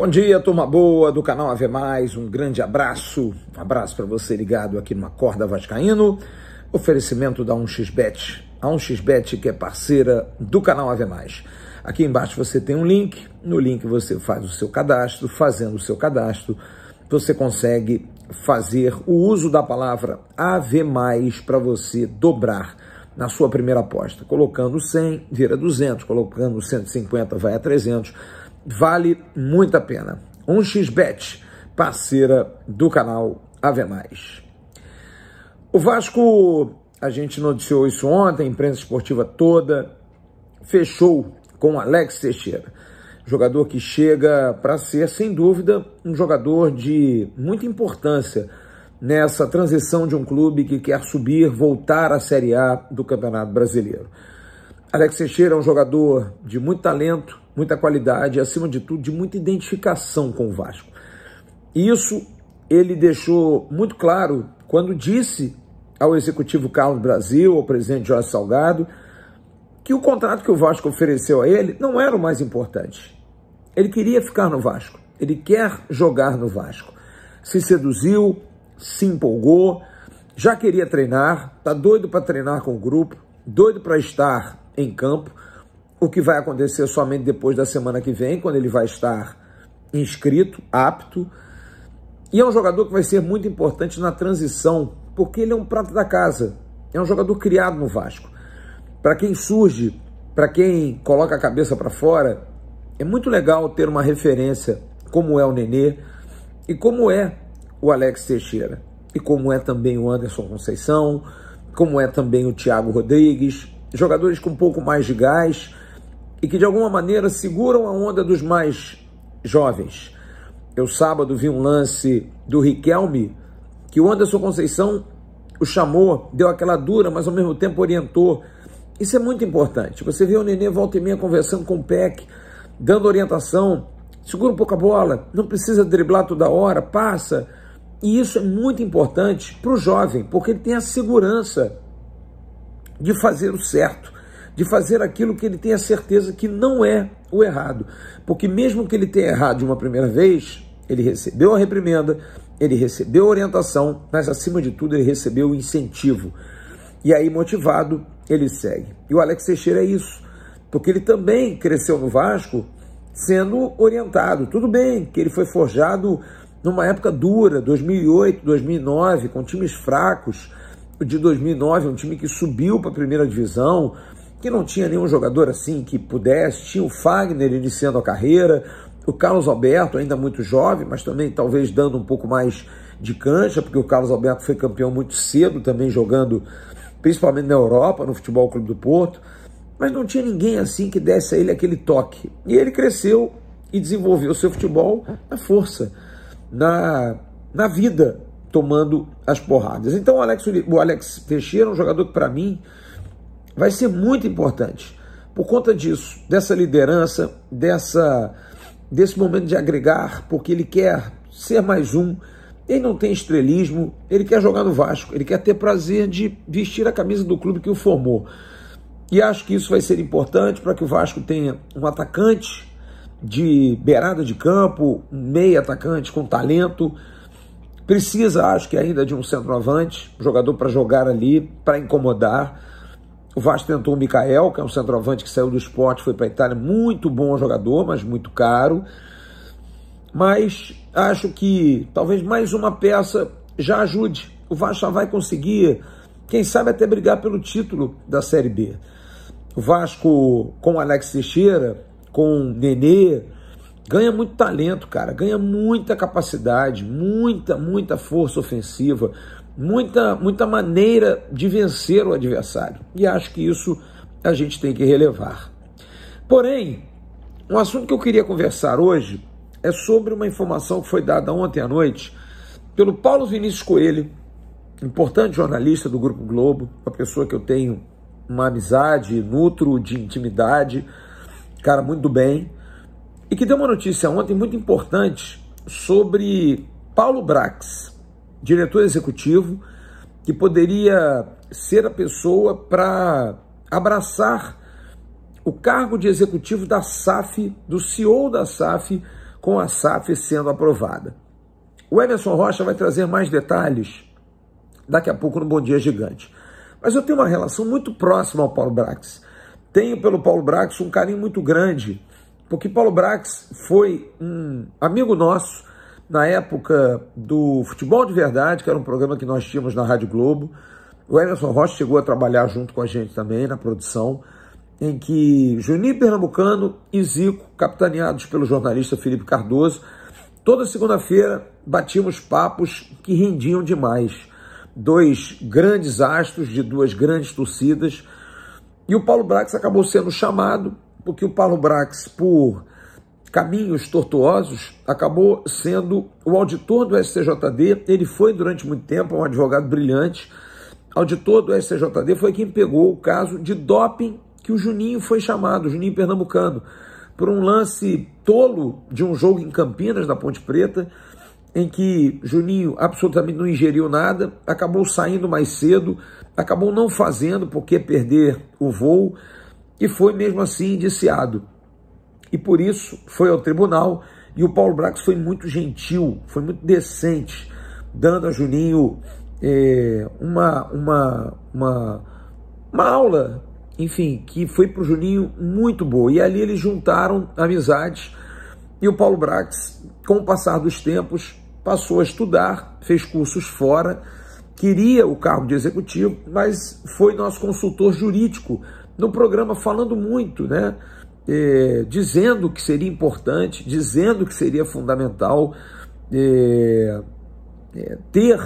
Bom dia, turma boa do canal Ave Mais. Um grande abraço. Um abraço para você ligado aqui no Acorda Vascaíno. Oferecimento da 1xBet. A 1xBet que é parceira do canal Ave Mais. Aqui embaixo você tem um link. No link você faz o seu cadastro. Fazendo o seu cadastro, você consegue fazer o uso da palavra Ave Mais para você dobrar na sua primeira aposta. Colocando 100, vira 200. Colocando 150, vai a 300 vale muito a pena. 1xBet, parceira do canal Ave Mais. O Vasco, a gente noticiou isso ontem, imprensa esportiva toda, fechou com Alex Teixeira. Jogador que chega para ser, sem dúvida, um jogador de muita importância nessa transição de um clube que quer subir, voltar à Série A do Campeonato Brasileiro. Alex Teixeira é um jogador de muito talento, muita qualidade, acima de tudo, de muita identificação com o Vasco. Isso ele deixou muito claro quando disse ao executivo Carlos Brasil, ao presidente Jorge Salgado, que o contrato que o Vasco ofereceu a ele não era o mais importante. Ele queria ficar no Vasco, ele quer jogar no Vasco. Se seduziu, se empolgou, já queria treinar, está doido para treinar com o grupo, doido para estar em campo, o que vai acontecer somente depois da semana que vem, quando ele vai estar inscrito, apto. E é um jogador que vai ser muito importante na transição, porque ele é um prato da casa. É um jogador criado no Vasco. Para quem surge, para quem coloca a cabeça para fora, é muito legal ter uma referência como é o Nenê e como é o Alex Teixeira e como é também o Anderson Conceição, como é também o Thiago Rodrigues, jogadores com um pouco mais de gás e que de alguma maneira seguram a onda dos mais jovens. Eu sábado vi um lance do Riquelme que o Anderson Conceição o chamou, deu aquela dura, mas ao mesmo tempo orientou. Isso é muito importante. Você vê o Nenê volta e meia conversando com o Peck, dando orientação, segura um pouco a bola, não precisa driblar toda hora, passa. E isso é muito importante para o jovem, porque ele tem a segurança de fazer o certo, de fazer aquilo que ele tem a certeza que não é o errado. Porque mesmo que ele tenha errado de uma primeira vez, ele recebeu a reprimenda, ele recebeu a orientação, mas acima de tudo ele recebeu o incentivo. E aí, motivado, ele segue. E o Alex Teixeira é isso, porque ele também cresceu no Vasco sendo orientado. Tudo bem que ele foi forjado numa época dura, 2008, 2009, com times fracos, de 2009, um time que subiu para a primeira divisão, que não tinha nenhum jogador assim que pudesse, tinha o Fagner iniciando a carreira, o Carlos Alberto ainda muito jovem, mas também talvez dando um pouco mais de cancha, porque o Carlos Alberto foi campeão muito cedo também jogando principalmente na Europa, no Futebol Clube do Porto, mas não tinha ninguém assim que desse a ele aquele toque. E ele cresceu e desenvolveu seu futebol na força, na, na vida, tomando as porradas. Então o Alex, o Alex Teixeira é um jogador que para mim vai ser muito importante por conta disso, dessa liderança, dessa desse momento de agregar, porque ele quer ser mais um. Ele não tem estrelismo, ele quer jogar no Vasco, ele quer ter prazer de vestir a camisa do clube que o formou. E acho que isso vai ser importante para que o Vasco tenha um atacante de beirada de campo, um meia atacante com talento, Precisa, acho que ainda, de um centroavante, jogador para jogar ali, para incomodar. O Vasco tentou o Mikael, que é um centroavante que saiu do esporte, foi para a Itália, muito bom jogador, mas muito caro. Mas acho que talvez mais uma peça já ajude. O Vasco já vai conseguir, quem sabe até brigar pelo título da Série B. O Vasco com Alex Teixeira, com o Nenê, Ganha muito talento, cara, ganha muita capacidade, muita, muita força ofensiva, muita, muita maneira de vencer o adversário. E acho que isso a gente tem que relevar. Porém, um assunto que eu queria conversar hoje é sobre uma informação que foi dada ontem à noite pelo Paulo Vinícius Coelho, importante jornalista do Grupo Globo, uma pessoa que eu tenho uma amizade, nutro de intimidade, cara muito bem e que deu uma notícia ontem muito importante sobre Paulo Brax, diretor executivo, que poderia ser a pessoa para abraçar o cargo de executivo da SAF, do CEO da SAF, com a SAF sendo aprovada. O Emerson Rocha vai trazer mais detalhes daqui a pouco no Bom Dia Gigante. Mas eu tenho uma relação muito próxima ao Paulo Brax. Tenho pelo Paulo Brax um carinho muito grande porque Paulo Brax foi um amigo nosso na época do Futebol de Verdade, que era um programa que nós tínhamos na Rádio Globo. O Emerson Rocha chegou a trabalhar junto com a gente também na produção, em que Juninho Pernambucano e Zico, capitaneados pelo jornalista Felipe Cardoso, toda segunda-feira batíamos papos que rendiam demais. Dois grandes astros de duas grandes torcidas. E o Paulo Brax acabou sendo chamado porque o Paulo Brax, por caminhos tortuosos, acabou sendo o auditor do STJD. Ele foi durante muito tempo um advogado brilhante. Auditor do STJD foi quem pegou o caso de doping que o Juninho foi chamado, o Juninho Pernambucano, por um lance tolo de um jogo em Campinas, na Ponte Preta, em que Juninho absolutamente não ingeriu nada, acabou saindo mais cedo, acabou não fazendo porque perder o voo e foi mesmo assim indiciado. E por isso foi ao tribunal e o Paulo Brax foi muito gentil, foi muito decente, dando a Juninho é, uma, uma, uma, uma aula, enfim, que foi para o Juninho muito boa. E ali eles juntaram amizades e o Paulo Brax, com o passar dos tempos, passou a estudar, fez cursos fora, queria o cargo de executivo, mas foi nosso consultor jurídico no programa falando muito, né? É, dizendo que seria importante, dizendo que seria fundamental é, é, ter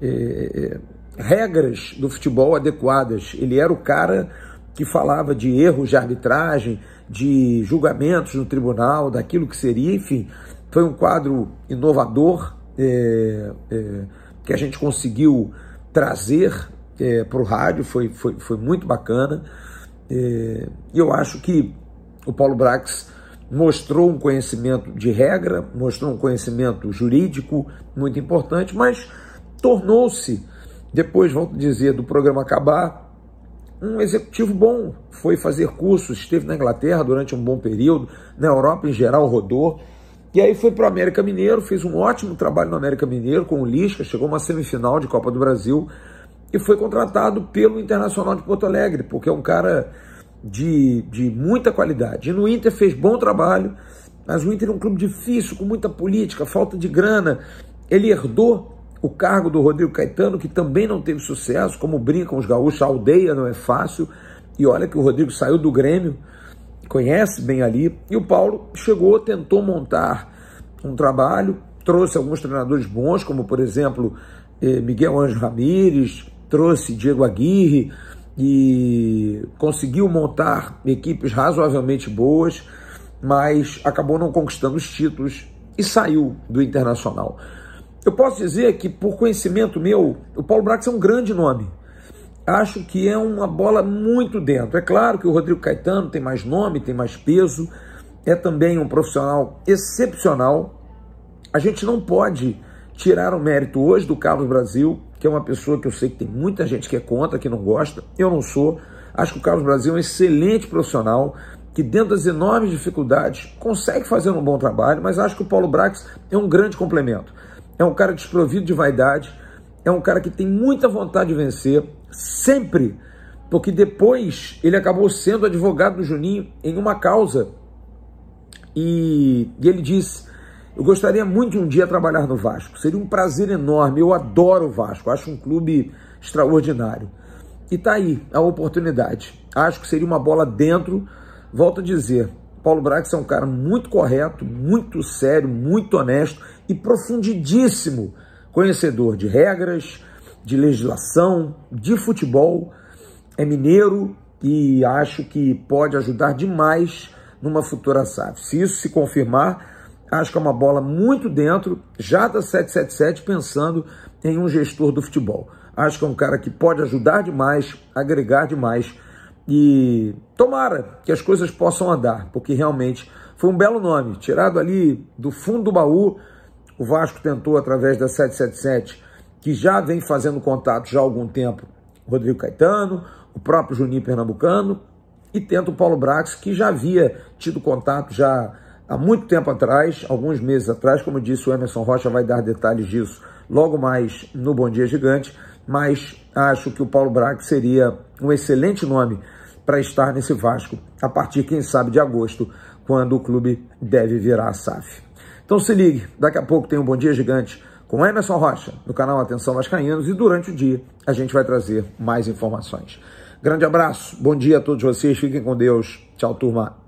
é, é, regras do futebol adequadas. Ele era o cara que falava de erros de arbitragem, de julgamentos no tribunal, daquilo que seria, enfim, foi um quadro inovador é, que a gente conseguiu trazer para o rádio, foi, foi, foi muito bacana. É, e eu acho que o Paulo Brax mostrou um conhecimento de regra, mostrou um conhecimento jurídico muito importante, mas tornou-se, depois, volto a dizer, do programa acabar, um executivo bom. Foi fazer cursos, esteve na Inglaterra durante um bom período, na Europa em geral rodou. E aí foi para o América Mineiro, fez um ótimo trabalho no América Mineiro com o Lisca, chegou uma semifinal de Copa do Brasil, e foi contratado pelo Internacional de Porto Alegre, porque é um cara de, de muita qualidade. E no Inter fez bom trabalho, mas o Inter é um clube difícil, com muita política, falta de grana. Ele herdou o cargo do Rodrigo Caetano, que também não teve sucesso, como brincam os gaúchos, a aldeia não é fácil. E olha que o Rodrigo saiu do Grêmio, conhece bem ali. E o Paulo chegou, tentou montar um trabalho, trouxe alguns treinadores bons, como por exemplo eh, Miguel Anjo Ramírez, trouxe Diego Aguirre e conseguiu montar equipes razoavelmente boas, mas acabou não conquistando os títulos e saiu do Internacional. Eu posso dizer que, por conhecimento meu, o Paulo Brax é um grande nome. Acho que é uma bola muito dentro. É claro que o Rodrigo Caetano tem mais nome, tem mais peso, é também um profissional excepcional. A gente não pode tirar o mérito hoje do Carlos Brasil, que é uma pessoa que eu sei que tem muita gente que é contra, que não gosta. Eu não sou. Acho que o Carlos Brasil é um excelente profissional, que dentro das enormes dificuldades consegue fazer um bom trabalho, mas acho que o Paulo Brax é um grande complemento. É um cara desprovido de vaidade, é um cara que tem muita vontade de vencer, sempre, porque depois ele acabou sendo advogado do Juninho em uma causa. E, e ele disse: eu gostaria muito de um dia trabalhar no Vasco. Seria um prazer enorme. Eu adoro o Vasco. Acho um clube extraordinário. E tá aí a oportunidade. Acho que seria uma bola dentro. Volto a dizer, Paulo Brax é um cara muito correto, muito sério, muito honesto e profundidíssimo conhecedor de regras, de legislação, de futebol. É mineiro e acho que pode ajudar demais numa futura SAF. Se isso se confirmar, acho que é uma bola muito dentro, já da 777, pensando em um gestor do futebol. Acho que é um cara que pode ajudar demais, agregar demais e tomara que as coisas possam andar, porque realmente foi um belo nome, tirado ali do fundo do baú. O Vasco tentou através da 777, que já vem fazendo contato já há algum tempo, Rodrigo Caetano, o próprio Juninho Pernambucano, e tenta o Paulo Brax, que já havia tido contato já Há muito tempo atrás, alguns meses atrás, como disse o Emerson Rocha, vai dar detalhes disso logo mais no Bom Dia Gigante, mas acho que o Paulo Braga seria um excelente nome para estar nesse Vasco a partir, quem sabe, de agosto, quando o clube deve virar a SAF. Então se ligue, daqui a pouco tem um Bom Dia Gigante com Emerson Rocha, no canal Atenção Vascaínos, e durante o dia a gente vai trazer mais informações. Grande abraço, bom dia a todos vocês, fiquem com Deus. Tchau, turma.